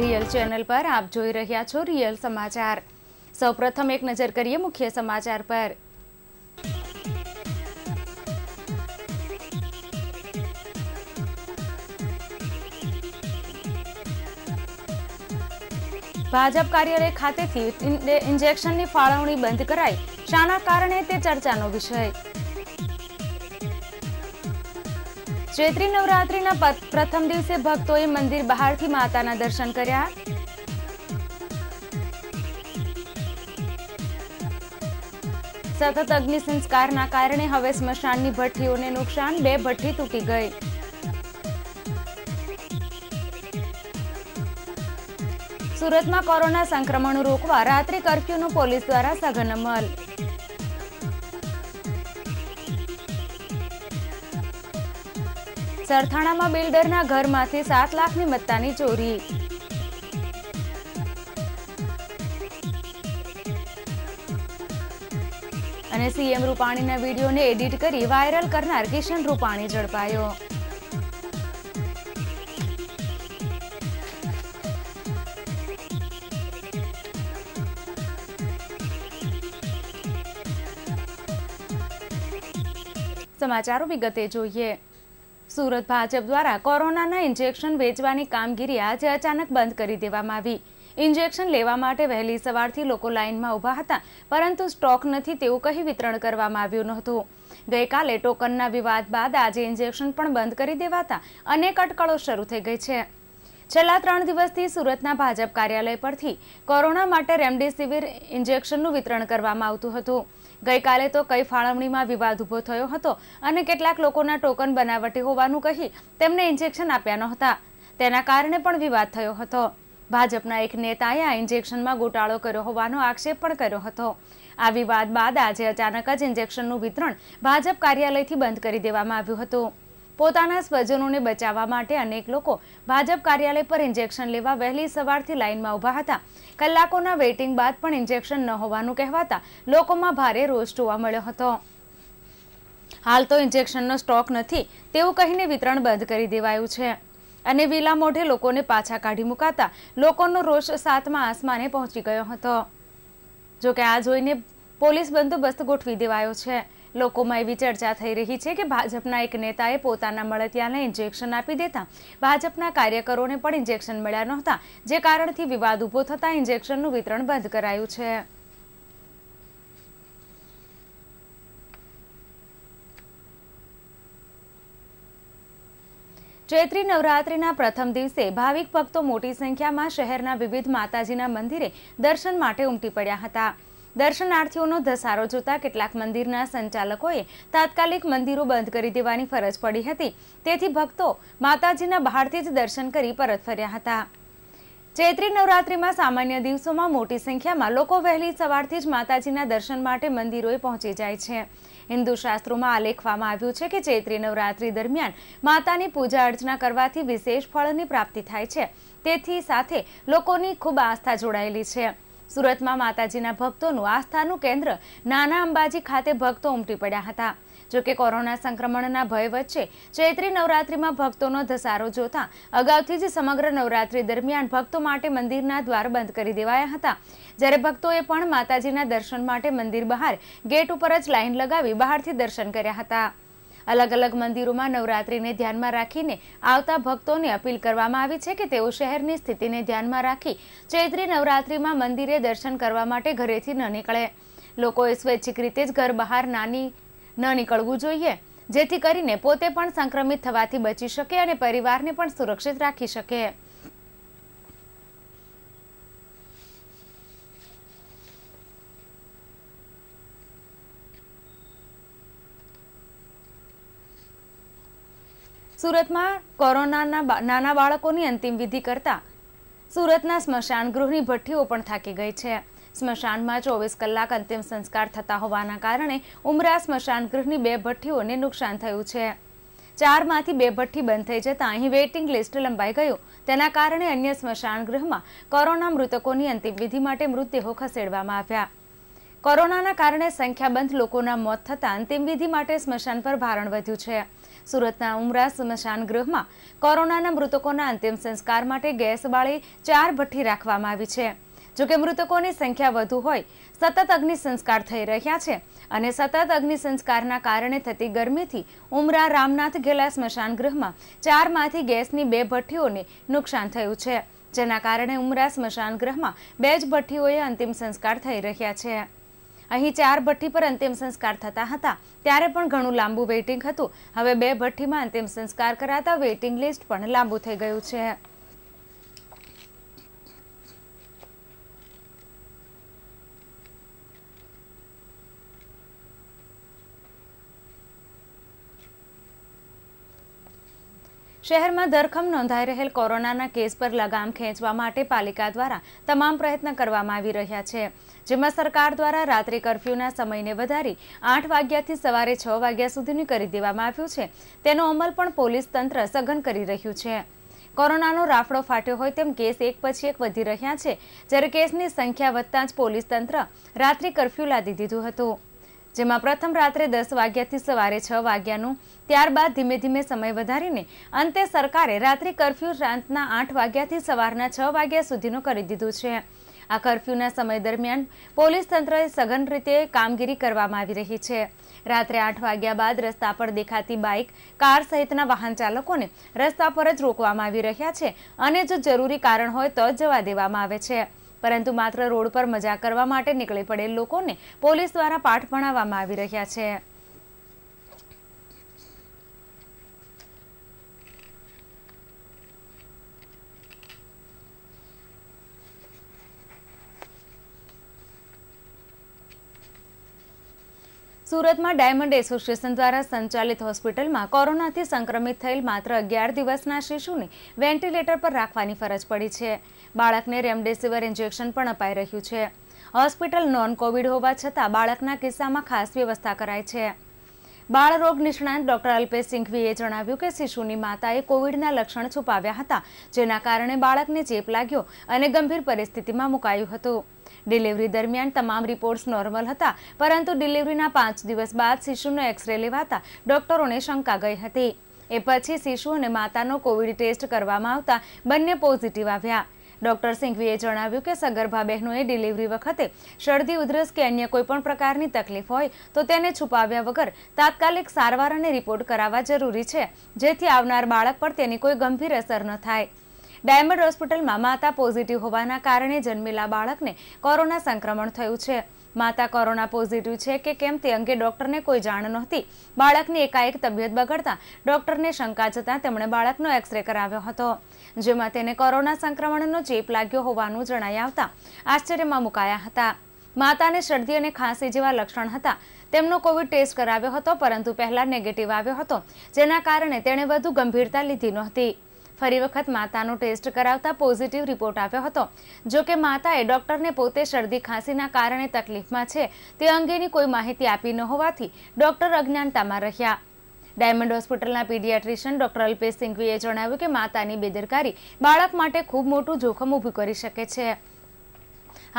real channel પર આપ જોઈ રહ્યા છો રિયલ સમાચાર સૌપ્રથમ એક નજર કરીએ મુખ્ય સમાચાર પર ભાજપ કાર્યાલય ખાતેથી ઇન્જેક્શનની ફાળવણી બંધ કરાઈ શાના કારણે તે ચર્ચાનો વિષય ચૈત્રી નવરાત્રીના પ્રથમ દિવસે ભક્તોએ મંદિર બહારથી માતાના દર્શન કર્યા સતત અગ્નિ સંસ્કારના કારણે હવે સ્મશાનની ભઠ્ઠીઓને નુકસાન બે ભઠ્ઠી તૂટી ગઈ સુરતમાં કોરોના સંક્રમણ રોકવા રાત્રે કરફ્યુનો પોલીસ દ્વારા સઘન અમલ સરથાણામાં બિલ્ડરના ઘરમાંથી સાત લાખની મત્તાની ચોરી અને સીએમ રૂપાણીના વિડીયોને એડિટ કરી વાયરલ કરનાર કિશન રૂપાણી ઝડપાયો સમાચારો વિગતે જોઈએ સુરત ભાજપ દ્વારા કોરોનાના ઇન્જેક્શન વેચવાની કામગીરી આજે અચાનક બંધ કરી દેવામાં આવી ઇન્જેક્શન લેવા માટે વહેલી સવારથી લોકો લાઇનમાં ઊભા હતા પરંતુ સ્ટોક નથી તેવું કહી વિતરણ કરવામાં આવ્યું નહોતું ગઈકાલે ટોકનના વિવાદ બાદ આજે ઇન્જેક્શન પણ બંધ કરી દેવાતા અનેક અટકળો શરૂ થઈ ગઈ છે છેલ્લા ત્રણ દિવસથી સુરતના ભાજપ કાર્યાલય પરથી કોરોના માટે રેમડેસિવિર ઇન્જેક્શનનું વિતરણ કરવામાં આવતું હતું ગઈકાલે તો કઈ ફાળવણીમાં વિવાદ ઊભો થયો હતો અને કેટલાક લોકોના ટોકન બનાવટી હોવાનું કહી તેમને ઇન્જેક્શન આપ્યા નહોતા તેના કારણે પણ વિવાદ થયો હતો ભાજપના એક નેતાએ આ ઇન્જેક્શનમાં ગોટાળો કર્યો હોવાનો આક્ષેપ પણ કર્યો હતો આ વિવાદ બાદ આજે અચાનક જ ઇન્જેક્શનનું વિતરણ ભાજપ કાર્યાલયથી બંધ કરી દેવામાં આવ્યું હતું પોતાના સ્વજનોને બચાવવા માટે અનેક લોકો ભાજપ કાર્યાલય પર ઇન્જેક્શન લેવા વહેલી સવારથી લાઇનમાં ઊભા હતા કલાકોના વેઇટિંગ બાદ પણ ઇન્જેક્શન ન હોવાનું કહેવાતા લોકોમાં ભારે રોષ જોવા મળ્યો હતો હાલ તો ઇન્જેક્શનનો સ્ટોક નથી તેવું કહીને વિતરણ બંધ કરી દેવાયું છે અને વિલા મોઢે લોકોને પાછા કાઢી મુકાતા લોકોનો રોષ સાતમા આસમાને પહોંચી ગયો હતો જોકે આ જોઈને પોલીસ બંદોબસ્ત ગોઠવી દેવાયો છે લોકોમાં એવી ચર્ચા થઈ રહી છે કે ભાજપના એક નેતાએ પોતાના મળતિયાને ઇન્જેક્શન આપી દેતા ભાજપના કાર્યકરોને પણ ઇન્જેક્શન મળ્યા નહોતા જે કારણથી વિવાદ ઊભો થતાં ઇન્જેક્શનનું વિતરણ બંધ કરાયું છે ચૈત્રી નવરાત્રિના પ્રથમ દિવસે ભાવિક ભક્તો મોટી સંખ્યામાં શહેરના વિવિધ માતાજીના મંદિરે દર્શન માટે ઉમટી પડ્યા હતા દર્શનાર્થીઓનો ધસારો જોતા કેટલાક મંદિરના સંચાલકોએ તાત્કાલિક મંદિરો બંધ કરી દેવાની ફરજ પડી હતી તેથી ભક્તો માતાજીના બહારથી જ દર્શન કરી પરત ફર્યા હતા ચૈત્રી નવરાત્રિમાં સામાન્ય દિવસોમાં મોટી સંખ્યામાં લોકો વહેલી સવારથી જ માતાજીના દર્શન માટે મંદિરોએ પહોંચી જાય છે હિન્દુ શાસ્ત્રોમાં આલેખવામાં આવ્યું છે કે ચૈત્રી નવરાત્રી દરમિયાન માતાની પૂજા અર્ચના કરવાથી વિશેષ ફળની પ્રાપ્તિ થાય છે તેથી સાથે લોકોની ખૂબ આસ્થા જોડાયેલી છે સુરતમાં માતાજીના ભક્તોનું આસ્થાનું કેન્દ્ર નાના અંબાજી ખાતે ભક્તો ઉમટી પડ્યા હતા જોકે કોરોના સંક્રમણના ભય વચ્ચે ચૈત્રી નવરાત્રીમાં ભક્તોનો ધસારો જોતા અગાઉથી જ સમગ્ર નવરાત્રી દરમિયાન ભક્તો માટે મંદિરના દ્વાર બંધ કરી દેવાયા હતા જ્યારે ભક્તોએ પણ માતાજીના દર્શન માટે મંદિર બહાર ગેટ ઉપર જ લાઇન લગાવી બહારથી દર્શન કર્યા હતા અલગ અલગ મંદિરોમાં નવરાત્રીને ધ્યાનમાં રાખીને આવતા ભક્તોને અપીલ કરવામાં આવી છે કે તેઓ શહેરની સ્થિતિને ધ્યાનમાં રાખી ચૈત્રી નવરાત્રીમાં મંદિરે દર્શન કરવા માટે ઘરેથી ન નીકળે લોકોએ સ્વૈચ્છિક રીતે જ ઘર બહાર નાની ન નીકળવું જોઈએ જેથી કરીને પોતે પણ સંક્રમિત થવાથી બચી શકે અને પરિવારને પણ સુરક્ષિત રાખી શકે સુરતમાં કોરોનાના નાના બાળકોની અંતિમ વિધિ કરતા સુરતના સ્મશાન ગૃહની ભઠ્ઠીઓ પણ થાકી ગઈ છે સ્મશાનમાં ચોવીસ કલાક અંતિમ સંસ્કાર થતા હોવાના કારણે ઉમરા સ્મશાન ગૃહની બે ભઠ્ઠીઓને નુકસાન થયું છે ચારમાંથી બે ભઠ્ઠી બંધ થઈ જતાં અહીં વેઇટિંગ લિસ્ટ લંબાઈ ગયું તેના કારણે અન્ય સ્મશાન ગૃહમાં કોરોના મૃતકોની અંતિમ વિધિ માટે મૃતદેહો ખસેડવામાં આવ્યા કોરોનાના કારણે સંખ્યાબંધ લોકોના મોત થતાં અંતિમ વિધિ માટે સ્મશાન પર ભારણ વધ્યું છે સુરતના ઉમરા સ્મશાન ગૃહમાં કોરોનાના મૃતકોના અંતિમ સંસ્કાર માટે ગેસ બાળી ચાર ભઠ્ઠી રાખવામાં આવી છે જોકે મૃતકોની સંખ્યા વધુ હોય સતત અગ્નિ સંસ્કાર થઈ રહ્યા છે અને સતત અગ્નિ સંસ્કારના કારણે થતી ગરમીથી ઉમરા રામનાથ ઘેલા સ્મશાન ગૃહમાં ચારમાંથી ગેસની બે ભઠ્ઠીઓને નુકસાન થયું છે જેના કારણે ઉમરા સ્મશાન ગૃહમાં બે જ ભઠ્ઠીઓએ અંતિમ સંસ્કાર થઈ રહ્યા છે અહીં ચાર ભઠ્ઠી પર અંતિમ સંસ્કાર થતા હતા ત્યારે પણ ઘણું લાંબુ વેઇટિંગ હતું હવે બે ભઠ્ઠીમાં અંતિમ સંસ્કાર કરાતા વેઇટિંગ લિસ્ટ પણ લાંબુ થઈ ગયું છે શહેરમાં ધરખમ નોંધાઈ રહેલ કોરોનાના કેસ પર લગામ ખેંચવા માટે પાલિકા દ્વારા તમામ પ્રયત્ન કરવામાં આવી રહ્યા છે જેમાં સરકાર દ્વારા રાત્રિ કરફ્યુના સમયને વધારી આઠ વાગ્યાથી સવારે છ વાગ્યા સુધીની કરી દેવામાં આવ્યું છે તેનો અમલ પણ પોલીસ તંત્ર સઘન કરી રહ્યું છે કોરોનાનો રાફડો ફાટ્યો હોય તેમ કેસ એક પછી એક વધી રહ્યા છે જ્યારે કેસની સંખ્યા વધતાં જ પોલીસ તંત્ર રાત્રિ કરફ્યુ લાદી દીધું હતું જેમાં પ્રથમ રાત્રે દસ વાગ્યાથી સવારે છ વાગ્યાનું ત્યારબાદ ધીમે ધીમે સમય વધારીને અંતે સરકારે રાત્રિ કર્ફ્યુ રાતના આઠ વાગ્યાથી સવારના છ વાગ્યા સુધીનો કરી દીધું છે આ કર્ફ્યુના સમય દરમિયાન પોલીસ તંત્રએ સઘન રીતે કામગીરી કરવામાં આવી રહી છે રાત્રે આઠ વાગ્યા બાદ રસ્તા પર દેખાતી બાઇક કાર સહિતના વાહન ચાલકોને રસ્તા પર જ રોકવામાં આવી રહ્યા છે અને જો જરૂરી કારણ હોય તો જ જવા દેવામાં આવે છે પરંતુ માત્ર રોડ પર મજા કરવા માટે નીકળી પડેલ લોકોને પોલીસ દ્વારા પાઠ ભણાવવામાં આવી રહ્યા છે સુરતમાં ડાયમંડ એસોસિએશન દ્વારા સંચાલિત હોસ્પિટલમાં કોરોનાથી સંક્રમિત થયેલ માત્ર અગિયાર દિવસના શિશુને વેન્ટિલેટર પર રાખવાની ફરજ પડી છે બાળકને રેમડેસિવિર ઇન્જેક્શન પણ અપાઈ રહ્યું છે હોસ્પિટલ નોન કોવિડ હોવા છતાં બાળકના કિસ્સામાં ખાસ વ્યવસ્થા કરાય છે બાળરોગ નિષ્ણાંત ડોક્ટર અલ્પેશ સિંઘવીએ જણાવ્યું કે શિશુની માતાએ કોવિડના લક્ષણ છુપાવ્યા હતા જેના કારણે બાળકને ચેપ લાગ્યો અને ગંભીર પરિસ્થિતિમાં મુકાયું હતું ડિલિવરી દરમિયાન તમામ રિપોર્ટ્સ નોર્મલ હતા પરંતુ ડિલિવરીના પાંચ દિવસ બાદ શિશુનો એક્સરે લેવાતા ડોક્ટરોને શંકા ગઈ હતી એ પછી શિશુ અને માતાનો કોવિડ ટેસ્ટ કરવામાં આવતા બંને પોઝિટિવ આવ્યા ડોક્ટર સિંઘવીએ જણાવ્યું કે સગર્ભા બહેનોએ ડિલિવરી વખતે શરદી ઉધરસ કે અન્ય કોઈપણ પ્રકારની તકલીફ હોય તો તેને છુપાવ્યા વગર તાત્કાલિક સારવાર અને રિપોર્ટ કરાવવા જરૂરી છે જેથી આવનાર બાળક પર તેની કોઈ ગંભીર અસર ન થાય ડાયમંડ હોસ્પિટલમાં માતા પોઝિટિવ હોવાના કારણે જન્મેલા બાળકને કોરોના સંક્રમણ થયું છે માતા કોરોના પોઝિટિવ છે કે કેમ તે અંગે ડોક્ટરને કોઈ જાણ નહોતી બાળકની એકાએક તબિયત બગડતા ડોક્ટરને શંકા જતાં તેમણે બાળકનો એક્સરે કરાવ્યો હતો જેમાં તેને કોરોના સંક્રમણનો ચેપ લાગ્યો હોવાનું જણાઈ આવતા આશ્ચર્યમાં મુકાયા હતા માતાને શરદી અને ખાંસી જેવા લક્ષણ હતા તેમનો કોવિડ ટેસ્ટ કરાવ્યો હતો પરંતુ પહેલા નેગેટિવ આવ્યો હતો જેના કારણે તેણે વધુ ગંભીરતા લીધી નહોતી ફરી વખત માતાનો ટેસ્ટ કરાવતા પોઝિટિવ રિપોર્ટ આવ્યો હતો જો કે માતાએ ડોક્ટરને પોતે શરદી ખાંસીના કારણે તકલીફમાં છે તે અંગેની કોઈ માહિતી આપી ન હોવાથી ડોક્ટર અજ્ઞાનતામાં રહ્યા ડાયમંડ હોસ્પિટલના પીડિયાટ્રિશિયન ડોક્ટર અલ્પેશ સિંઘવીએ જણાવ્યું કે માતાની બેદરકારી બાળક માટે ખૂબ મોટું જોખમ ઊભું કરી શકે છે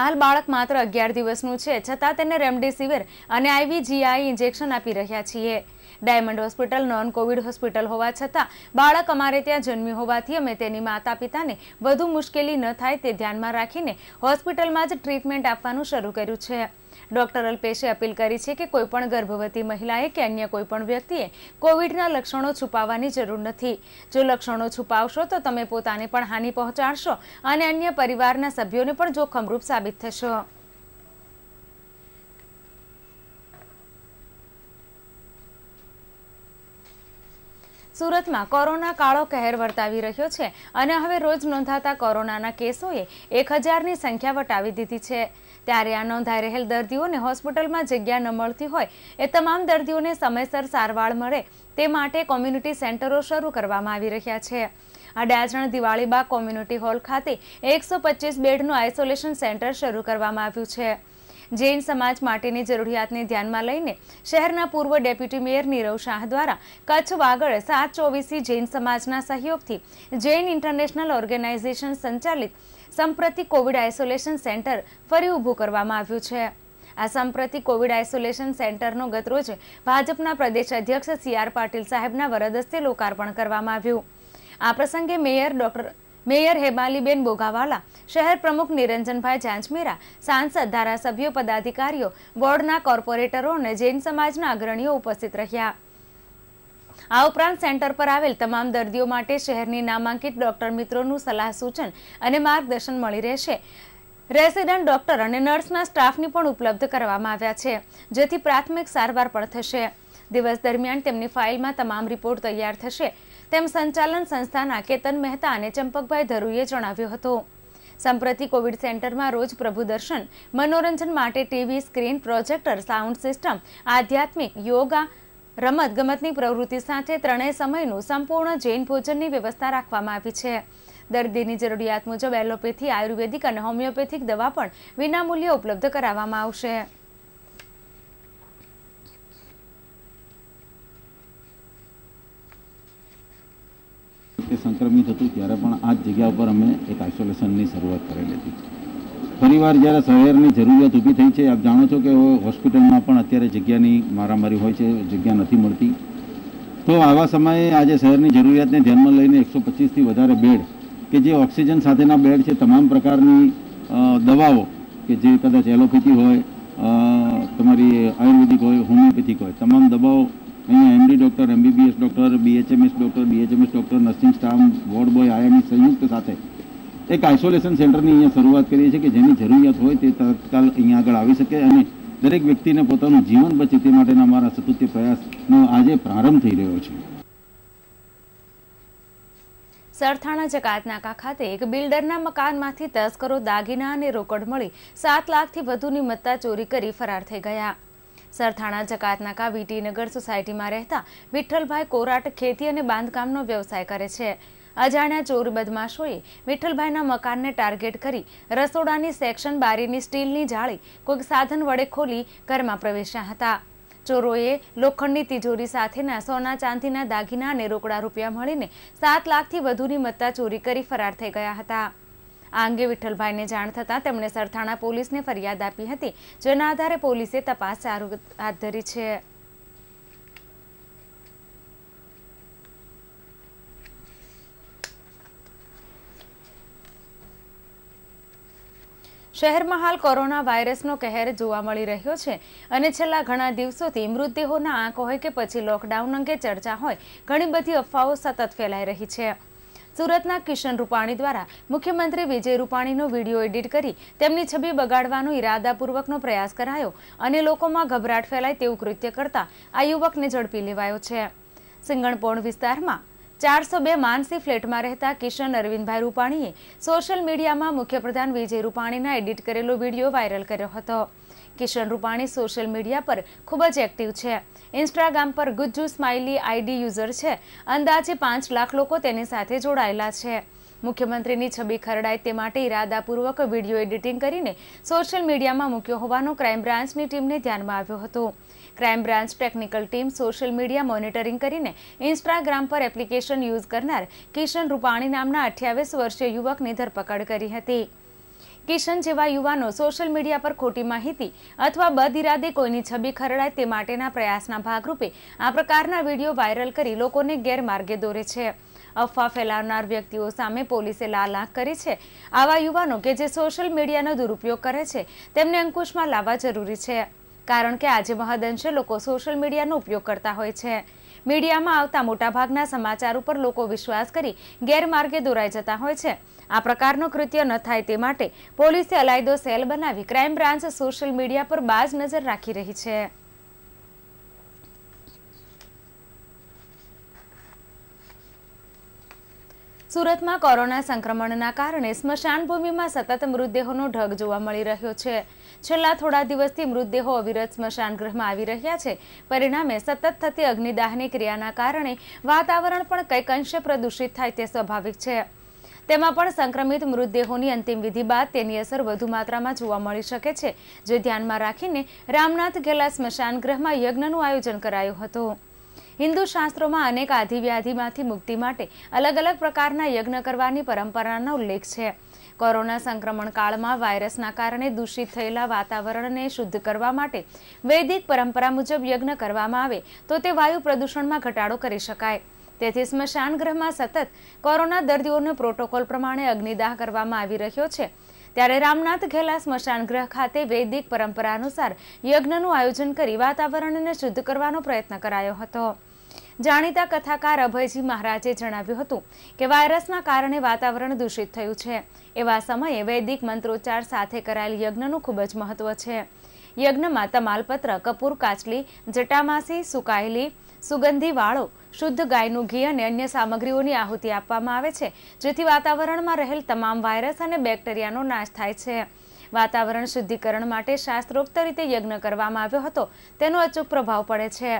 હાલ બાળક માત્ર અગિયાર દિવસનું છે છતાં તેને રેમડેસિવિર અને આઈવી જીઆઈ ઇન્જેક્શન આપી રહ્યા છીએ Diamond Hospital non Covid hospital હોવા છતાં બાળક અમારે ત્યાં જન્મ્યું હોવાથી અમે તેની માતા પિતાને વધુ મુશ્કેલી ન થાય તે ધ્યાનમાં રાખીને હોસ્પિટલમાં જ ટ્રીટમેન્ટ આપવાનું શરૂ કર્યું છે ડોક્ટર અલ્પેશે અપીલ કરી છે કે કોઈપણ ગર્ભવતી મહિલાએ કે અન્ય કોઈપણ વ્યક્તિએ કોવિડના લક્ષણો છુપાવવાની જરૂર નથી જો લક્ષણો છુપાવશો તો તમે પોતાને પણ હાનિ પહોંચાડશો અને અન્ય પરિવારના સભ્યોને પણ જોખમરૂપ સાબિત થશો સુરતમાં કોરોના કાળો કહેર વર્તાવી રહ્યો છે અને હવે રોજ નોંધાતા કોરોનાના કેસોએ એક હજારની સંખ્યા વટાવી દીધી છે ત્યારે આ નોંધાઈ રહેલ દર્દીઓને હોસ્પિટલમાં જગ્યા ન મળતી હોય એ તમામ દર્દીઓને સમયસર સારવાર મળે તે માટે કોમ્યુનિટી સેન્ટરો શરૂ કરવામાં આવી રહ્યા છે આ ડાજણ દિવાળીબાગ કોમ્યુનિટી હોલ ખાતે એકસો બેડનું આઇસોલેશન સેન્ટર શરૂ કરવામાં આવ્યું છે જૈન સમાજ માટેની જરૂરિયાતને ધ્યાનમાં લઈને શહેરના પૂર્વ ડેપ્યુટી મેયર નીરવ શાહ દ્વારા કચ્છ વાગળ સાત ચોવીસી જૈન સમાજના સહયોગથી જૈન ઇન્ટરનેશનલ ઓર્ગેનાઇઝેશન સંચાલિત સંપ્રતિ કોવિડ આઇસોલેશન સેન્ટર ફરી ઊભું કરવામાં આવ્યું છે આ સંપ્રતિ કોવિડ આઇસોલેશન સેન્ટરનો ગતરોજ ભાજપના પ્રદેશ અધ્યક્ષ સી આર પાટીલ સાહેબના વરદસ્તે લોકાર્પણ કરવામાં આવ્યું આ પ્રસંગે mayor doctor mayor Hemaliben Bogawala શહેર પ્રમુખ નિરંજનભાઈ ઝાંઝમેરા સાંસદ ધારાસભ્યો પદાધિકારીઓ બોર્ડના કોર્પોરેટરો અને જૈન સમાજના અગ્રણીઓ ઉપસ્થિત રહ્યા આ ઉપરાંત સેન્ટર પર આવેલ તમામ દર્દીઓ માટે શહેરની નામાંકિત ડોક્ટર મિત્રોનું સલાહ સૂચન અને માર્ગદર્શન મળી રહેશે રેસિડન્ટ ડોક્ટર અને નર્સના સ્ટાફની પણ ઉપલબ્ધ કરવામાં આવ્યા છે જેથી પ્રાથમિક સારવાર પણ થશે દિવસ દરમિયાન તેમની ફાઇલમાં તમામ રિપોર્ટ તૈયાર થશે તેમ સંચાલન સંસ્થાના કેતન મહેતા અને ચંપકભાઈ ધરુએ જણાવ્યું હતું સંપ્રતિ કોવિડ સેન્ટરમાં રોજ પ્રભુદર્શન મનોરંજન માટે TV screen projector sound system આધ્યાત્મિક યોગા રમત ગમતની પ્રવૃત્તિ સાથે ત્રણેય સમયનું સંપૂર્ણ જૈન ભોજનની વ્યવસ્થા રાખવામાં આવી છે દર્દીની જરૂરિયાત મુજબ એલોપેથી આયુર્વેદિક અને હોમિયોપેથિક દવા પણ વિનામૂલ્યે ઉપલબ્ધ કરાવવામાં આવશે તે સંક્રમિત હતું ત્યારે પણ આ જ જગ્યા ઉપર અમે એક આઇસોલેશનની શરૂઆત કરેલી હતી ફરીવાર જ્યારે શહેરની જરૂરિયાત ઊભી થઈ છે આપ જાણો છો કે હોસ્પિટલમાં પણ અત્યારે જગ્યાની મારામારી હોય છે જગ્યા નથી મળતી તો આવા સમયે આજે શહેરની જરૂરિયાતને ધ્યાનમાં લઈને એકસો પચીસથી વધારે બેડ કે જે ઓક્સિજન સાથેના બેડ છે તમામ પ્રકારની દવાઓ કે જે કદાચ એલોપેથી હોય તમારી આયુર્વેદિક હોય હોમિયોપેથિક હોય તમામ દવાઓ અહીંયા MD doctor MBBS doctor BHMS doctor BHMS doctor nursing staff ward boy આયામી સંયુક્ત સાથે એક આઇસોલેશન સેન્ટરની અહીંયા શરૂઆત કરીએ છીએ કે જેની જરૂરિયાત હોય તે તત્કાલ અહીંયા આગળ આવી શકે અને દરેક વ્યક્તિને પોતાનું જીવન બચે તે માટેના અમારા સતત પ્રયાસનો આજે પ્રારંભ થઈ રહ્યો છે સરથાણા જકાતનાકા ખાતે એક બિલ્ડરના મકાનમાંથી તસ્કરો દાગીના અને રોકડ મળી સાત લાખથી વધુની મત્તા ચોરી કરી ફરાર થઈ ગયા સરથાણા જકાતનાકા વીટીનગર સોસાયટીમાં રહેતા વિઠ્ઠલભાઈ કોરાટ ખેતી અને બાંધકામનો વ્યવસાય કરે છે અજાણ્યા ચોર બદમાશોએ વિઠ્ઠલભાઈના મકાનને ટાર્ગેટ કરી રસોડાની સેક્શન બારીની સ્ટીલની જાળી કોઈક સાધન વડે ખોલી ઘરમાં પ્રવેશ્યા હતા ચોરોએ લોખંડની તિજોરી સાથેના સોના ચાંદીના દાગીના અને રોકડા રૂપિયા મળીને સાત લાખથી વધુની મત્તા ચોરી કરી ફરાર થઈ ગયા હતા આ અંગે વિઠ્ઠલભાઈને જાણ થતાં તેમણે સરથાણા પોલીસને ફરિયાદ આપી હતી જેના આધારે પોલીસે તપાસ હાથ ધરી છે શહેરમાં હાલ કોરોના વાયરસનો કહેર જોવા મળી રહ્યો છે અને છેલ્લા ઘણા દિવસોથી મૃતદેહોના આંક હોય કે પછી લોકડાઉન અંગે ચર્ચા હોય ઘણી બધી અફવાઓ સતત ફેલાઈ રહી છે સુરતના કિશન રૂપાણી દ્વારા મુખ્યમંત્રી વિજય રૂપાણીનો વિડીયો એડિટ કરી તેમની છબી બગાડવાનો ઇરાદાપૂર્વકનો પ્રયાસ કરાયો અને લોકોમાં ગભરાટ ફેલાય તેવું કૃત્ય કરતા આ યુવકને ઝડપી લેવાયો છે સિંગણપોણ વિસ્તારમાં ચારસો બે માનસી ફ્લેટમાં રહેતા કિશન અરવિંદભાઈ રૂપાણીએ સોશિયલ મીડિયામાં મુખ્યપ્રધાન વિજય રૂપાણીના એડિટ કરેલો વિડીયો વાયરલ કર્યો હતો કિશન રૂપાણી સોશિયલ મીડિયા પર ખૂબ જ એક્ટિવ છે ઇન્સ્ટાગ્રામ પર ગુજ્જુ સ્માઇલી આઈડી યુઝર છે અંદાજે પાંચ લાખ લોકો તેની સાથે જોડાયેલા છે મુખ્યમંત્રીની છબી ખરડાય તે માટે ઇરાદાપૂર્વક વિડીયો એડિટિંગ કરીને સોશિયલ મીડિયામાં મૂક્યો હોવાનું ક્રાઇમ બ્રાન્ચની ટીમને ધ્યાનમાં આવ્યો હતો crime branch technical team social media monitoring કરીને ઇન્સ્ટાગ્રામ પર એપ્લિકેશન યુઝ કરનાર કિશન રૂપાણી નામના અઠ્યાવીસ વર્ષીય યુવકની ધરપકડ કરી હતી કિશન જેવા યુવાનો સોશિયલ મીડિયા પર ખોટી માહિતી અથવા બદઇરાદે કોઈની છબી ખરડાય તે માટેના પ્રયાસના ભાગરૂપે આ પ્રકારના વિડીયો વાયરલ કરી લોકોને ગેરમાર્ગે દોરે છે અફવા ફેલાવનાર વ્યક્તિઓ સામે પોલીસે લાલ આંખ કરી છે આવા યુવાનો કે જે સોશિયલ મીડિયાનો દુરુપયોગ કરે છે તેમને અંકુશમાં લાવવા જરૂરી છે કારણ કે આજે મહદઅંશે લોકો સોશિયલ મીડિયાનો ઉપયોગ કરતા હોય છે મીડિયામાં આવતા મોટાભાગના સમાચાર ઉપર લોકો વિશ્વાસ કરી ગેરમાર્ગે દોરાઈ જતા હોય છે આ પ્રકારનું કૃત્ય ન થાય તે માટે પોલીસે અલાયદો સેલ બનાવી ક્રાઇમ બ્રાન્ચ સોશિયલ મીડિયા પર બાજ નજર રાખી રહી છે સુરતમાં કોરોના સંક્રમણના કારણે સ્મશાન ભૂમિમાં સતત મૃતદેહોનો ઢગ જોવા મળી રહ્યો છે છેલ્લા થોડા દિવસથી મૃતદેહો અવિરત સ્મશાન ગૃહમાં આવી રહ્યા છે પરિણામે સતત થતી અગ્નિદાહની ક્રિયાના કારણે વાતાવરણ પણ કંઈક અંશે પ્રદૂષિત થાય તે સ્વાભાવિક છે તેમાં પણ સંક્રમિત મૃતદેહોની અંતિમ વિધિ બાદ તેની અસર વધુ માત્રામાં જોવા મળી શકે છે જે ધ્યાનમાં રાખીને રામનાથ ગેલા સ્મશાન ગૃહમાં યજ્ઞનું આયોજન કરાયું હતું હિન્દુ શાસ્ત્રોમાં અનેક આધિવ્યાધિમાંથી મુક્તિ માટે અલગ અલગ પ્રકારના યજ્ઞ કરવાની પરંપરાનો ઉલ્લેખ છે કોરોના સંક્રમણ કાળમાં વાયરસના કારણે દૂષિત થયેલા વાતાવરણને શુદ્ધ કરવા માટે વૈદિક પરંપરા મુજબ યજ્ઞ કરવામાં આવે તો તે વાયુ પ્રદૂષણમાં ઘટાડો કરી શકાય તેથી સ્મશાન ગ્રહમાં સતત કોરોના દર્દીઓને પ્રોટોકોલ પ્રમાણે અગ્નિદાહ કરવામાં આવી રહ્યો છે ત્યારે રામનાથ ઘેલા સ્મશાન ગ્રહ ખાતે વૈદિક પરંપરા અનુસાર યજ્ઞનું આયોજન કરી વાતાવરણને શુદ્ધ કરવાનો પ્રયત્ન કરાયો હતો જાણીતા કથાકાર અભયજી મહારાજે જણાવ્યું હતું કે વાયરસના કારણે વાતાવરણ દૂષિત થયું છે એવા સમયે વૈદિક મંત્રોચ્ચાર સાથે કરાયેલ યજ્ઞનું ખૂબ જ મહત્વ છે યજ્ઞમાં તમાલપત્ર કપૂર કાચલી જટામાસી સુકાયેલી સુગંધી વાળો શુદ્ધ ગાયનું ઘી અને અન્ય સામગ્રીઓની આહુતિ આપવામાં આવે છે જેથી વાતાવરણમાં રહેલ તમામ વાયરસ અને બેક્ટેરિયાનો નાશ થાય છે વાતાવરણ શુદ્ધિકરણ માટે શાસ્ત્રોક્ત રીતે યજ્ઞ કરવામાં આવ્યો હતો તેનો અચૂક પ્રભાવ પડે છે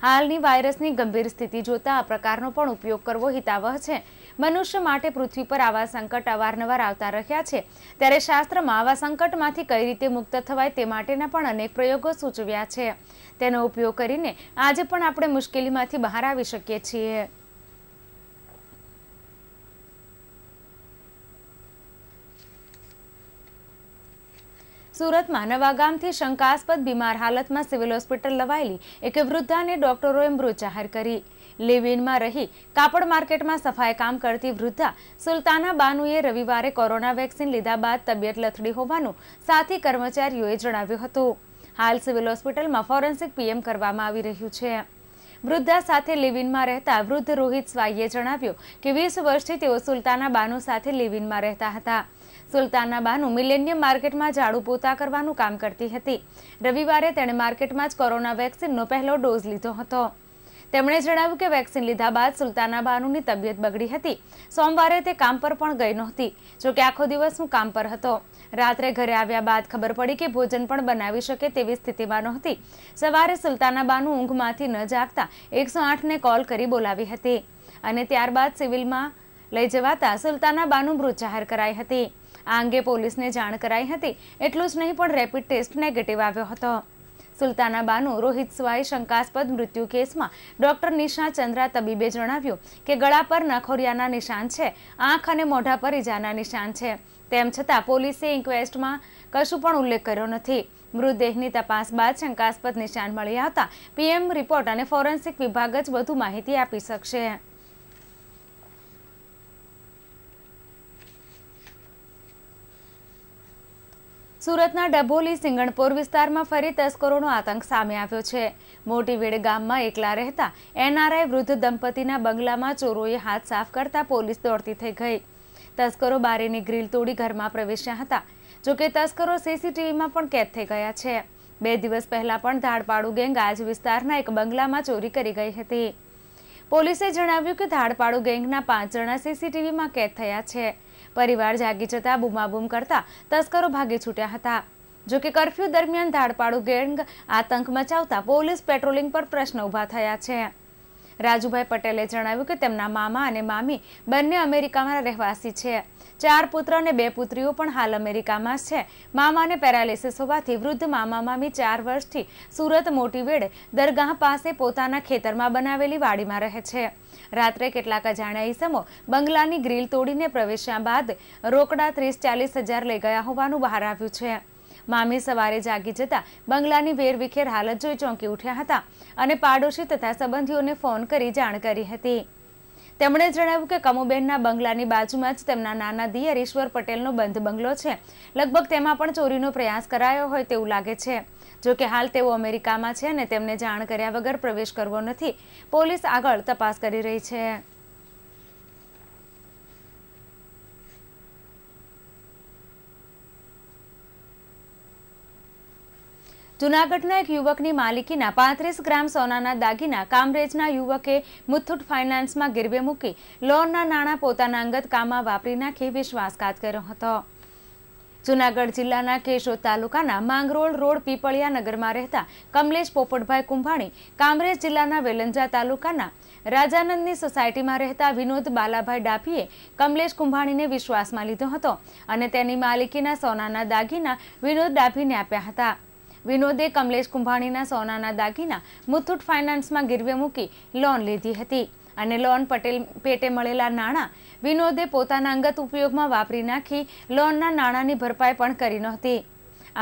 હાલની વાયરસની ગંભીર સ્થિતિ જોતા આ પ્રકારનો પણ ઉપયોગ કરવો હિતાવહ છે મનુષ્ય માટે પૃથ્વી પર આવા સંકટ અવારનવાર આવતા રહ્યા છે ત્યારે શાસ્ત્રમાં આવા સંકટમાંથી કઈ રીતે મુક્ત થવાય તે માટેના પણ અનેક પ્રયોગો સૂચવ્યા છે તેનો ઉપયોગ કરીને આજે પણ આપણે મુશ્કેલીમાંથી બહાર આવી શકીએ છીએ સુરતમાં નવાગામથી શંકાસ્પદ બીમાર હાલતમાં સિવિલ હોસ્પિટલ લવાયેલી એક વૃદ્ધાને ડોક્ટરોએ મૃત જાહેર કરી લિવિનમાં રહી કાપડ માર્કેટમાં સફાઈ કામ કરતી વૃદ્ધા સુલતાના બાનુએ રવિવારે કોરોના વેક્સિન લીધા બાદ તબિયત લથડી હોવાનું સાથી કર્મચારીઓએ જણાવ્યું હતું હાલ સિવિલ હોસ્પિટલમાં ફોરેન્સિક પીએમ કરવામાં આવી રહ્યું છે વૃદ્ધા સાથે લિવિનમાં રહેતા વૃદ્ધ રોહિત સ્વાઈએ જણાવ્યું કે વીસ વર્ષથી તેઓ સુલતાના બાનુ સાથે લિવિનમાં રહેતા હતા સુલતાના સુલતાનાબાનુ મિલેનિયમ માર્કેટમાં ઝાડુ પોતા કરવાનું કામ કરતી હતી રવિવારે તેણે માર્કેટમાં જ કોરોના વેક્સિનનો પહેલો ડોઝ લીધો હતો તેમણે જણાવ્યું કે વેક્સિન લીધા બાદ સુલતાના બાનુની તબિયત બગડી હતી સોમવારે તે કામ પર પણ ગઈ નહોતી જોકે આખો દિવસ હું કામ પર હતો રાત્રે ઘરે આવ્યા બાદ ખબર પડી કે ભોજન પણ બનાવી શકે તેવી સ્થિતિમાં નહોતી સવારે સુલતાના સુલતાનાબાનુ ઊંઘમાંથી ન જાગતા એકસો આઠને કોલ કરી બોલાવી હતી અને ત્યારબાદ સિવિલમાં લઈ જવાતા સુલતાનાબાનુ મૃત જાહેર કરાઈ હતી આ અંગે પોલીસને જાણ કરાઈ હતી એટલું જ નહીં પણ રેપિડ ટેસ્ટ નેગેટિવ આવ્યો હતો સુલતાનાબાનું રોહિત સ્વાય શંકાસ્પદ મૃત્યુ કેસમાં ડોક્ટર નિશા ચંદ્રા તબીબે જણાવ્યું કે ગળા પર નખોરિયાના નિશાન છે આંખ અને મોઢા પર ઈજાના નિશાન છે તેમ છતાં પોલીસે ઇન્ક્વેસ્ટમાં કશું પણ ઉલ્લેખ કર્યો નથી મૃતદેહની તપાસ બાદ શંકાસ્પદ નિશાન મળી આવતા પીએમ રિપોર્ટ અને ફોરેન્સિક વિભાગ જ વધુ માહિતી આપી શકશે સુરતના ડભોલી સિંગણપોર વિસ્તારમાં ફરી તસ્કરોનો આતંક સામે આવ્યો છે મોટી વેડ ગામમાં એકલા રહેતા એનઆરઆઈ વૃદ્ધ દંપતીના બંગલામાં ચોરોએ હાથ સાફ કરતા પોલીસ દોડતી થઈ ગઈ તસ્કરો બારીની ગ્રીલ તોડી ઘરમાં પ્રવેશ્યા હતા જોકે તસ્કરો સીસીટીવીમાં પણ કેદ થઈ ગયા છે બે દિવસ પહેલા પણ ધાડપાડુ ગેંગ આજ વિસ્તારના એક બંગલામાં ચોરી કરી ગઈ હતી પોલીસે જણાવ્યું કે ધાડપાડુ ગેંગના પાંચ જણા સીસીટીવીમાં કેદ થયા છે પરિવાર જાગી જતા બૂમાબૂમ કરતા તસ્કરો ભાગી છૂટ્યા હતા જોકે કર્ફ્યુ દરમિયાન ધાડપાડું ગેંગ આતંક મચાવતા પોલીસ પેટ્રોલિંગ પર પ્રશ્ન ઊભા થયા છે રાજુભાઈ પટેલે જણાવ્યું કે તેમના મામા અને મામી બંને અમેરિકામાં રહેવાસી છે ચાર પુત્ર અને બે પુત્રીઓ પણ હાલ અમેરિકામાં છે મામાને પેરાલિસિસ હોવાથી વૃદ્ધ મામા મામી ચાર વર્ષથી સુરત મોટીવેડ દરગાહ પાસે પોતાના ખેતરમાં બનાવેલી વાડીમાં રહે છે રાત્રે કેટલાક અજાણ્યા ઈસમો બંગલાની ગ્રીલ તોડીને પ્રવેશ્યા બાદ રોકડા ત્રીસ ચાલીસ હજાર લઈ ગયા હોવાનું બહાર આવ્યું છે મામી સવારે જાગી જતા બંગલાની વેરવિખેર હાલત જોઈ ચોંકી ઉઠ્યા હતા અને પાડોશી તથા સંબંધીઓને ફોન કરી જાણ કરી હતી તેમણે જણાવ્યું કે કમુબેનના બંગલાની બાજુમાં જ તેમના નાના દિયર ઈશ્વર પટેલનો બંધ બંગલો છે લગભગ તેમાં પણ ચોરીનો પ્રયાસ કરાયો હોય તેવું લાગે છે જો કે હાલ તેઓ અમેરિકામાં છે અને તેમને જાણ કર્યા વગર પ્રવેશ કરવો નથી પોલીસ આગળ તપાસ કરી રહી છે જૂનાગઢના એક યુવકની માલિકીના પાંત્રીસ ગ્રામ સોનાના દાગીના કામરેજના યુવકે મુથુટ ફાઇનાન્સમાં ગીરવે મૂકી લોનના નાણાં પોતાના અંગત કામમાં વાપરી નાખે વિશ્વાસઘાત કર્યો હતો જૂનાગઢ જિલ્લાના કેશોદ તાલુકાના માંગરોળ રોડ પીપળિયા નગરમાં રહેતા કમલેશ પોપટભાઈ કુંભાણી કામરેજ જિલ્લાના વેલંજા તાલુકાના રાજાનંદની સોસાયટીમાં રહેતા વિનોદ બાલાભાઈ ડાભીએ કમલેશ કુંભાણીને વિશ્વાસમાં લીધો હતો અને તેની માલિકીના સોનાના દાગીના વિનોદ ડાભીને આપ્યા હતા વિનોદે કમલેશ કુંભાણીના સોનાના દાગીના મુથુટ ફાઇનાન્સમાં ગીરવે મૂકી લોન લીધી હતી અને લોન પટેલ પેટે મળેલા નાણાં વિનોદે પોતાના અંગત ઉપયોગમાં વાપરી નાખી લોનના નાણાંની ભરપાઈ પણ કરી નહોતી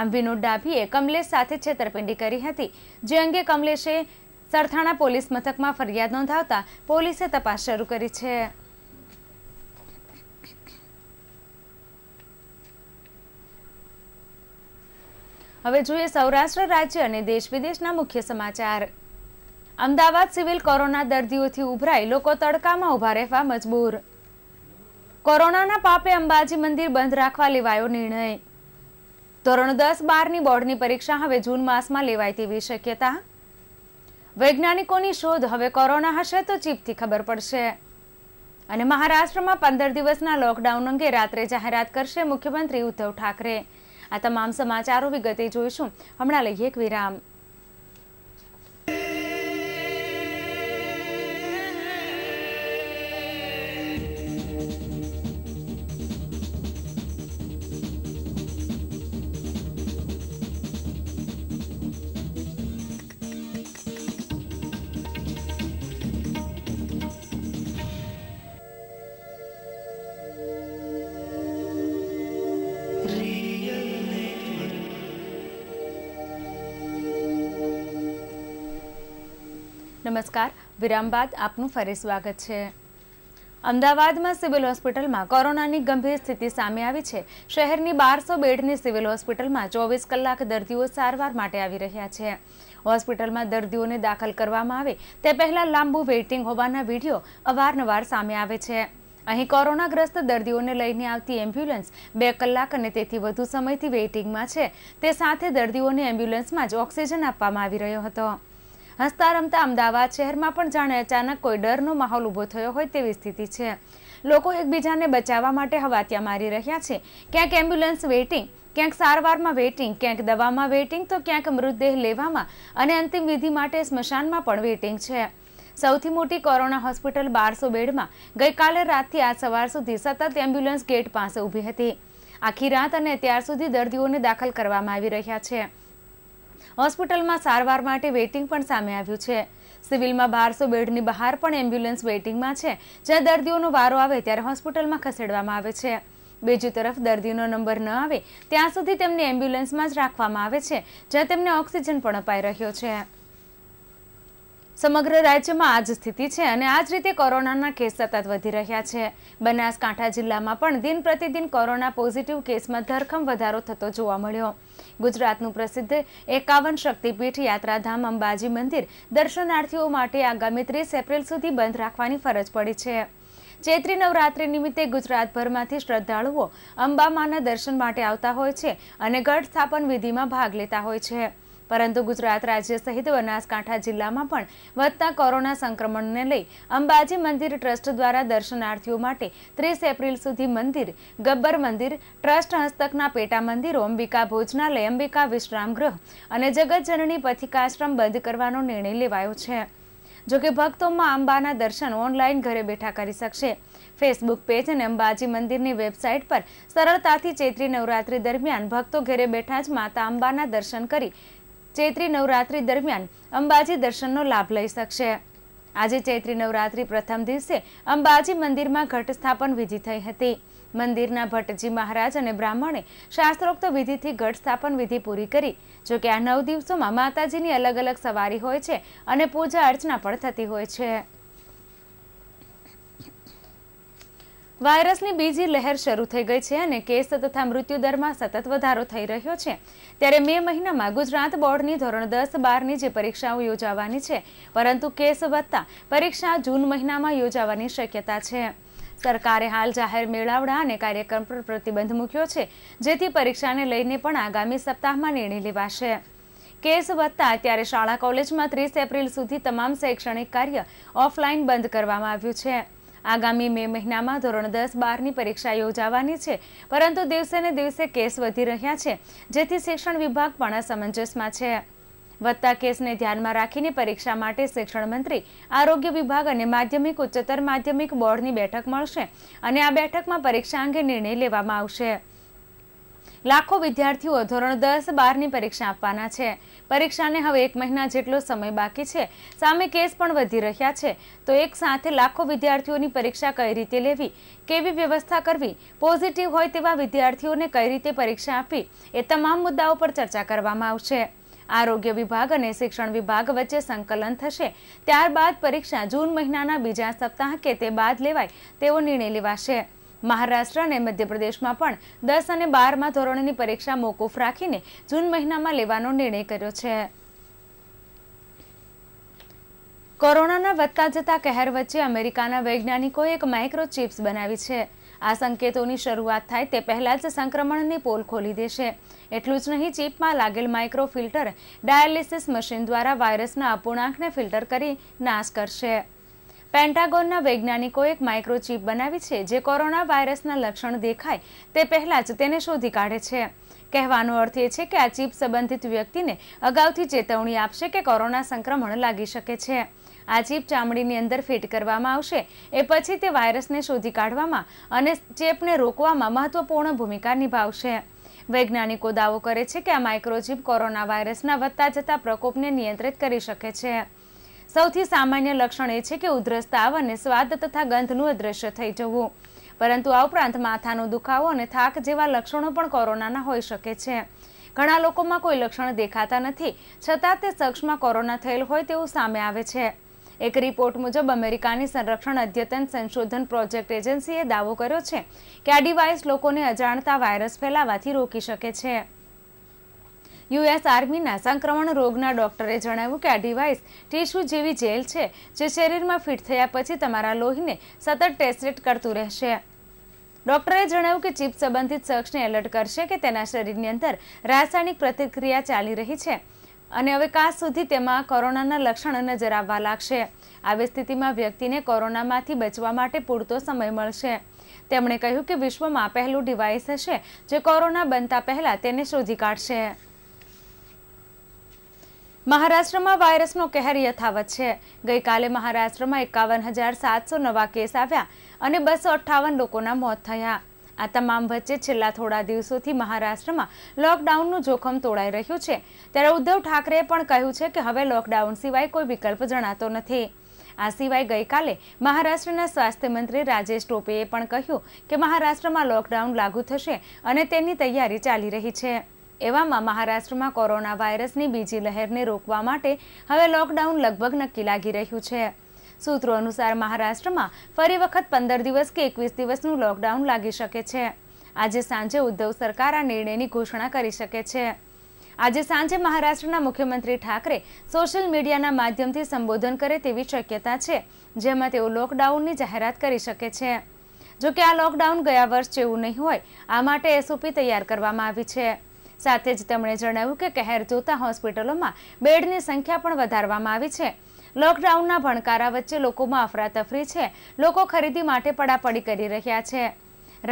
આમ વિનોદ ડાભીએ કમલેશ સાથે છેતરપિંડી કરી હતી જે અંગે કમલેશે સરથાણા પોલીસ મથકમાં ફરિયાદ નોંધાવતા પોલીસે તપાસ શરૂ કરી છે હવે જોઈએ સૌરાષ્ટ્ર રાજ્ય અને દેશ વિદેશના મુખ્ય સમાચાર અમદાવાદ સિવિલ કોરોના દર્દીઓથી ઉભરાઈ લોકો તડકામાં ઉભા રહેવા મજબૂર કોરોનાના પાપે અંબાજી મંદિર બંધ રાખવા લેવાયો નિર્ણય ધોરણ દસ બારની બોર્ડની પરીક્ષા હવે જૂન માસમાં લેવાય તેવી શક્યતા વૈજ્ઞાનિકોની શોધ હવે કોરોના હશે તો ચીપથી ખબર પડશે અને મહારાષ્ટ્રમાં પંદર દિવસના લોકડાઉન અંગે રાત્રે જાહેરાત કરશે મુખ્યમંત્રી ઉદ્ધવ ઠાકરે આ તમામ સમાચારો વિગતે જોઈશું હમણાં લઈએ એક વિરામ નમસ્કાર વિરામ બાદ આપનું ફરી સ્વાગત છે અમદાવાદમાં સિવિલ હોસ્પિટલમાં કોરોનાની ગંભીર સ્થિતિ સામે આવી છે શહેરની બારસો બેડની સિવિલ હોસ્પિટલમાં ચોવીસ કલાક દર્દીઓ સારવાર માટે આવી રહ્યા છે હોસ્પિટલમાં દર્દીઓને દાખલ કરવામાં આવે તે પહેલાં લાંબુ વેઇટિંગ હોવાના વિડીયો અવારનવાર સામે આવે છે અહીં કોરોનાગ્રસ્ત દર્દીઓને લઈને આવતી એમ્બ્યુલન્સ બે કલાક અને તેથી વધુ સમયથી વેઇટિંગમાં છે તે સાથે દર્દીઓને એમ્બ્યુલન્સમાં જ ઓક્સિજન આપવામાં આવી રહ્યો હતો હસતા રમતા અમદાવાદ શહેરમાં પણ જાણે અચાનક કોઈ ડરનો માહોલ ઊભો થયો હોય તેવી સ્થિતિ છે લોકો એકબીજાને બચાવવા માટે હવાત્યા મારી રહ્યા છે ક્યાંક એમ્બ્યુલન્સ વેઇટિંગ ક્યાંક સારવારમાં વેઇટિંગ ક્યાંક દવામાં વેઇટિંગ તો ક્યાંક મૃતદેહ લેવામાં અને અંતિમ વિધિ માટે સ્મશાનમાં પણ વેઇટિંગ છે સૌથી મોટી કોરોના હોસ્પિટલ બારસો બેડમાં ગઈકાલે રાતથી આજ સવાર સુધી સતત એમ્બ્યુલન્સ ગેટ પાસે ઊભી હતી આખી રાત અને ત્યાર સુધી દર્દીઓને દાખલ કરવામાં આવી રહ્યા છે હોસ્પિટલમાં સારવાર માટે વેઇટિંગ પણ સામે આવ્યું છે સિવિલમાં બારસો બેડની બહાર પણ એમ્બ્યુલન્સ વેઇટિંગમાં છે જ્યાં દર્દીઓનો વારો આવે ત્યારે હોસ્પિટલમાં ખસેડવામાં આવે છે બીજી તરફ દર્દીનો નંબર ન આવે ત્યાં સુધી તેમને એમ્બ્યુલન્સમાં જ રાખવામાં આવે છે જ્યાં તેમને ઓક્સિજન પણ અપાઈ રહ્યો છે સમગ્ર રાજ્યમાં આ જ સ્થિતિ છે અને આ જ રીતે કોરોનાના કેસ સતત વધી રહ્યા છે બનાસકાંઠા જિલ્લામાં પણ દિન પ્રતિદિન કોરોના પોઝિટિવ કેસમાં ધરખમ વધારો થતો જોવા મળ્યો ગુજરાતનું પ્રસિદ્ધ એકાવન શક્તિપીઠ યાત્રાધામ અંબાજી મંદિર દર્શનાર્થીઓ માટે આગામી ત્રીસ એપ્રિલ સુધી બંધ રાખવાની ફરજ પડી છે ચૈત્રી નવરાત્રિ નિમિત્તે ગુજરાતભરમાંથી શ્રદ્ધાળુઓ અંબામાના દર્શન માટે આવતા હોય છે અને ગઢ સ્થાપન વિધિમાં ભાગ લેતા હોય છે પરંતુ ગુજરાત રાજ્ય સહિત બનાસકાંઠા જિલ્લામાં પણ વધતા કોરોના સંક્રમણને લઈ અંબાજી મંદિર ટ્રસ્ટ દ્વારા દર્શનાર્થીઓ માટે ત્રીસ એપ્રિલ સુધી મંદિર ગબ્બર મંદિર ટ્રસ્ટ હસ્તકના પેટા મંદિરો અંબિકા ભોજનાલય અંબિકા વિશ્રામગૃહ અને જગતજનની પથિકાશ્રમ બંધ કરવાનો નિર્ણય લેવાયો છે જોકે ભક્તોમાં અંબાના દર્શન ઓનલાઈન ઘરે બેઠા કરી શકશે ફેસબુક પેજ અને અંબાજી મંદિરની વેબસાઇટ પર સરળતાથી ચૈત્રી નવરાત્રી દરમિયાન ભક્તો ઘરે બેઠા જ માતા અંબાના દર્શન કરી ચૈત્રી નવરાત્રી દરમિયાન અંબાજી દર્શનનો લાભ લઈ શકશે આજે ચૈત્રી નવરાત્રી પ્રથમ દિવસે અંબાજી મંદિરમાં ઘટ સ્થાપન વિધિ થઈ હતી મંદિરના ભટ્ટજી મહારાજ અને બ્રાહ્મણે શાસ્ત્રોક્ત વિધિથી ઘટ સ્થાપન વિધિ પૂરી કરી જોકે આ નવ દિવસોમાં માતાજીની અલગ અલગ સવારી હોય છે અને પૂજા અર્ચના પણ થતી હોય છે વાયરસની બીજી લહેર શરૂ થઈ ગઈ છે અને કેસ તથા મૃત્યુદરમાં સતત વધારો થઈ રહ્યો છે ત્યારે મે મહિનામાં ગુજરાત બોર્ડની ધોરણ દસ બારની જે પરીક્ષાઓ યોજાવાની છે પરંતુ કેસ વધતા પરીક્ષા જૂન મહિનામાં યોજાવાની શક્યતા છે સરકારે હાલ જાહેર મેળાવડા અને કાર્યક્રમ પર પ્રતિબંધ મૂક્યો છે જેથી પરીક્ષાને લઈને પણ આગામી સપ્તાહમાં નિર્ણય લેવાશે કેસ વધતા ત્યારે શાળા કોલેજમાં ત્રીસ એપ્રિલ સુધી તમામ શૈક્ષણિક કાર્ય ઓફલાઈન બંધ કરવામાં આવ્યું છે આગામી મે મહિનામાં ધોરણ દસ બારની પરીક્ષા યોજાવાની છે પરંતુ દિવસેને દિવસે કેસ વધી રહ્યા છે જેથી શિક્ષણ વિભાગ પણ અસમંજસમાં છે વધતા કેસને ધ્યાનમાં રાખીને પરીક્ષા માટે શિક્ષણ મંત્રી આરોગ્ય વિભાગ અને માધ્યમિક ઉચ્ચતર માધ્યમિક બોર્ડની બેઠક મળશે અને આ બેઠકમાં પરીક્ષા અંગે નિર્ણય લેવામાં આવશે લાખો વિદ્યાર્થીઓ ધોરણ દસ બારની પરીક્ષા આપવાના છે પરીક્ષાને હવે એક મહિના જેટલો સમય બાકી છે સામે કેસ પણ વધી રહ્યા છે તો એક સાથે લાખો વિદ્યાર્થીઓની પરીક્ષા કઈ રીતે લેવી કેવી વ્યવસ્થા કરવી પોઝિટિવ હોય તેવા વિદ્યાર્થીઓને કઈ રીતે પરીક્ષા આપવી એ તમામ મુદ્દાઓ પર ચર્ચા કરવામાં આવશે આરોગ્ય વિભાગ અને શિક્ષણ વિભાગ વચ્ચે સંકલન થશે ત્યારબાદ પરીક્ષા જૂન મહિનાના બીજા સપ્તાહ કે તે બાદ લેવાય તેવો નિર્ણય લેવાશે મહારાષ્ટ્ર અને મધ્યપ્રદેશમાં પણ દસ અને બારમાં ધોરણની પરીક્ષા મોકૂફ રાખીને જૂન મહિનામાં લેવાનો નિર્ણય કર્યો છે કોરોનાના વધતા જતા કહેર વચ્ચે અમેરિકાના વૈજ્ઞાનિકોએ એક માઇક્રોચિપ્સ બનાવી છે આ સંકેતોની શરૂઆત થાય તે પહેલાં જ સંક્રમણની પોલ ખોલી દેશે એટલું જ નહીં ચિપમાં લાગેલ માઇક્રો ફિલ્ટર ડાયાલિસિસ મશીન દ્વારા વાયરસના અપૂર્ણાંકને ફિલ્ટર કરી નાશ કરશે પેન્ટાગોનના વૈજ્ઞાનિકોએ એક માઇક્રોચીપ બનાવી છે જે કોરોના વાયરસના લક્ષણ દેખાય તે પહેલાં જ તેને શોધી કાઢે છે કહેવાનો અર્થ એ છે કે આ ચીપ સંબંધિત વ્યક્તિને અગાઉથી ચેતવણી આપશે કે કોરોના સંક્રમણ લાગી શકે છે આ ચીપ ચામડીની અંદર ફિટ કરવામાં આવશે એ પછી તે વાયરસને શોધી કાઢવામાં અને ચેપને રોકવામાં મહત્વપૂર્ણ ભૂમિકા નિભાવશે વૈજ્ઞાનિકો દાવો કરે છે કે આ માઇક્રોચીપ કોરોના વાયરસના વધતા જતા પ્રકોપને નિયંત્રિત કરી શકે છે સૌથી સામાન્ય લક્ષણ એ છે કે ઉધરસ તાવ અને સ્વાદ તથા ગંધનું અદ્રશ્ય થઈ જવું પરંતુ આ ઉપરાંત માથાનો દુખાવો અને થાક જેવા લક્ષણો પણ કોરોનાના હોઈ શકે છે ઘણા લોકોમાં કોઈ લક્ષણ દેખાતા નથી છતાં તે શખ્સમાં કોરોના થયેલ હોય તેવું સામે આવે છે એક રિપોર્ટ મુજબ અમેરિકાની સંરક્ષણ અદ્યતન સંશોધન પ્રોજેક્ટ એજન્સીએ દાવો કર્યો છે કે આ ડિવાઇસ લોકોને અજાણતા વાયરસ ફેલાવાથી રોકી શકે છે યુએસ આર્મીના સંક્રમણ રોગના ડોક્ટરે જણાવ્યું કે આ ડિવાઇસ ટીશ્યુ જેવી જેલ છે જે શરીરમાં ફિટ થયા પછી તમારા લોહીને સતત ટેસ્ટેડ કરતું રહેશે ડોક્ટરે જણાવ્યું કે ચિપ સંબંધિત શખ્સને એલર્ટ કરશે કે તેના શરીરની અંદર રાસાયણિક પ્રતિક્રિયા ચાલી રહી છે અને હવે કાસ સુધી તેમાં કોરોનાના લક્ષણ નજર આવવા લાગશે આવી સ્થિતિમાં વ્યક્તિને કોરોનામાંથી બચવા માટે પૂરતો સમય મળશે તેમણે કહ્યું કે વિશ્વમાં પહેલું ડિવાઇસ હશે જે કોરોના બનતા પહેલાં તેને શોધી કાઢશે મહારાષ્ટ્રમાં વાયરસનો કહેર યથાવત છે ગઈકાલે મહારાષ્ટ્રમાં એકાવન હજાર સાતસો નવા કેસ આવ્યા અને બસો અઠ્ઠાવન લોકોના મોત થયા આ તમામ વચ્ચે છેલ્લા થોડા દિવસોથી મહારાષ્ટ્રમાં લોકડાઉનનું જોખમ તોડાઈ રહ્યું છે ત્યારે ઉદ્ધવ ઠાકરેએ પણ કહ્યું છે કે હવે લોકડાઉન સિવાય કોઈ વિકલ્પ જણાતો નથી આ સિવાય ગઈકાલે મહારાષ્ટ્રના સ્વાસ્થ્ય મંત્રી રાજેશ ટોપેએ પણ કહ્યું કે મહારાષ્ટ્રમાં લોકડાઉન લાગુ થશે અને તેની તૈયારી ચાલી રહી છે એવામાં મહારાષ્ટ્રમાં કોરોના વાયરસની બીજી લહેરને રોકવા માટે હવે લોકડાઉન લગભગ નક્કી લાગી રહ્યું છે સૂત્રો અનુસાર મહારાષ્ટ્રમાં ફરી વખત પંદર દિવસ કે એકવીસ દિવસનું લોકડાઉન લાગી શકે છે આજે સાંજે ઉદ્ધવ સરકાર આ નિર્ણયની ઘોષણા કરી શકે છે આજે સાંજે મહારાષ્ટ્રના મુખ્યમંત્રી ઠાકરે સોશિયલ મીડિયાના માધ્યમથી સંબોધન કરે તેવી શક્યતા છે જેમાં તેઓ લોકડાઉનની જાહેરાત કરી શકે છે જો કે આ લોકડાઉન ગયા વર્ષ જેવું નહીં હોય આ માટે એસઓપી તૈયાર કરવામાં આવી છે સાથે જ તેમણે જણાવ્યું કે કહેર જોતા હોસ્પિટલોમાં બેડની સંખ્યા પણ વધારવામાં આવી છે લોકડાઉનના ભણકારા વચ્ચે લોકોમાં અફરાતફરી છે લોકો ખરીદી માટે પડાપડી કરી રહ્યા છે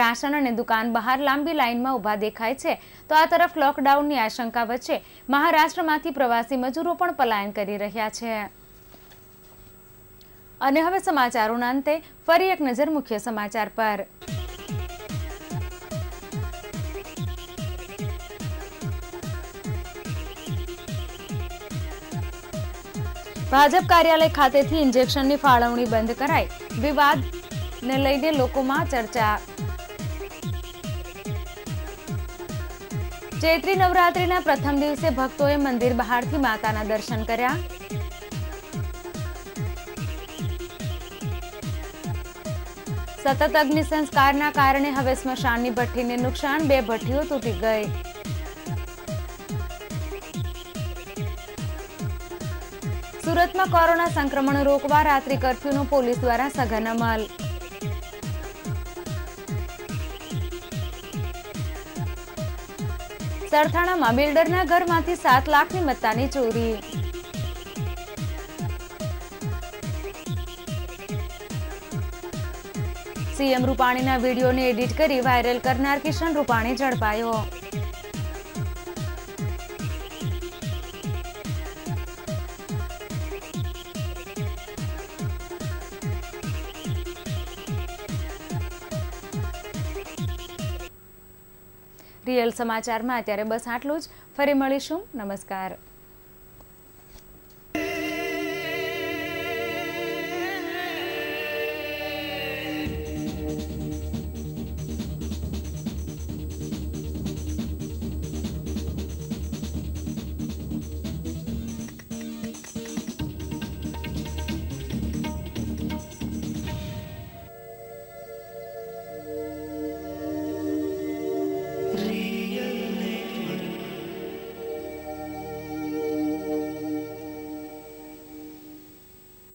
રાશન અને દુકાન બહાર લાંબી લાઇનમાં ઊભા દેખાય છે તો આ તરફ લોકડાઉનની આશંકા વચ્ચે મહારાષ્ટ્રમાંથી પ્રવાસી મજૂરો પણ પલાયન કરી રહ્યા છે અને હવે સમાચારોના અંતે ફરી એક નજર મુખ્ય સમાચાર પર ભાજપ કાર્યાલય ખાતેથી ઇન્જેક્શનની ફાળવણી બંધ કરાઈ વિવાદને લઈને લોકોમાં ચર્ચા ચૈત્રી નવરાત્રીના પ્રથમ દિવસે ભક્તોએ મંદિર બહારથી માતાના દર્શન કર્યા સતત અગ્નિ સંસ્કારના કારણે હવે સ્મશાનની ભઠ્ઠીને નુકસાન બે ભઠ્ઠીઓ તૂટી ગઈ સુરતમાં કોરોના સંક્રમણ રોકવા રાત્રિ કરફ્યુનો પોલીસ દ્વારા સઘન અમલ સરથાણામાં બિલ્ડરના ઘરમાંથી સાત લાખની મત્તાની ચોરી સીએમ રૂપાણીના વિડીયોને એડિટ કરી વાયરલ કરનાર કિશન રૂપાણી ઝડપાયો પીએલ સમાચારમાં અત્યારે બસ આટલું જ ફરી મળીશું નમસ્કાર